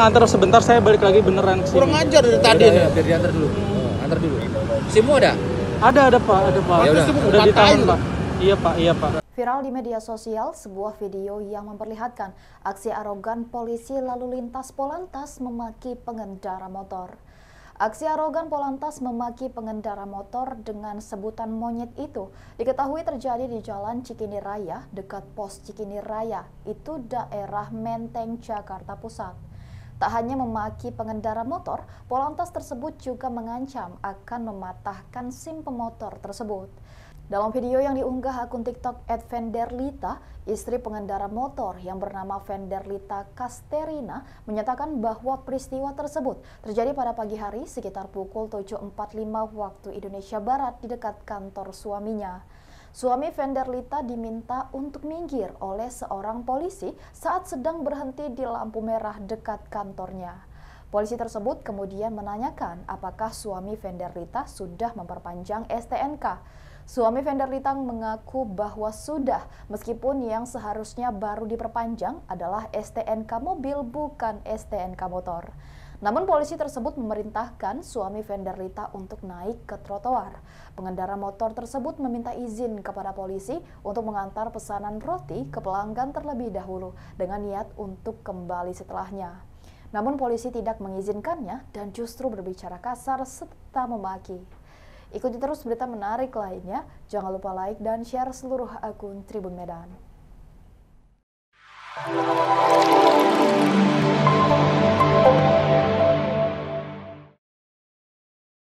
antar sebentar saya balik lagi beneran sih. Kurang ajar dari iya, tadi nih. Iya, ya. iya, biar diantar dulu. Oh, Antar dulu. Simu ada? Ada, ada Pak, ada Pak. Oh, ya udah, udah tangan Pak. Iya Pak, iya Pak. Viral di media sosial, sebuah video yang memperlihatkan aksi arogan polisi lalu lintas Polantas memaki pengendara motor. Aksi arogan Polantas memaki pengendara motor dengan sebutan monyet itu diketahui terjadi di Jalan Cikini Raya dekat pos Cikini Raya, itu daerah Menteng, Jakarta Pusat. Tak hanya memaki pengendara motor, Polantas tersebut juga mengancam akan mematahkan SIM pemotor tersebut. Dalam video yang diunggah akun TikTok @venderlita, istri pengendara motor yang bernama Venderlita Kasterina menyatakan bahwa peristiwa tersebut terjadi pada pagi hari sekitar pukul 7.45 waktu Indonesia Barat di dekat kantor suaminya. Suami Venderlita diminta untuk minggir oleh seorang polisi saat sedang berhenti di lampu merah dekat kantornya. Polisi tersebut kemudian menanyakan apakah suami Venderlita sudah memperpanjang STNK. Suami Venderlita mengaku bahwa sudah, meskipun yang seharusnya baru diperpanjang adalah STNK mobil bukan STNK motor. Namun polisi tersebut memerintahkan suami vendor Rita untuk naik ke trotoar. Pengendara motor tersebut meminta izin kepada polisi untuk mengantar pesanan roti ke pelanggan terlebih dahulu dengan niat untuk kembali setelahnya. Namun polisi tidak mengizinkannya dan justru berbicara kasar serta memaki. Ikuti terus berita menarik lainnya. Jangan lupa like dan share seluruh akun Tribun Medan.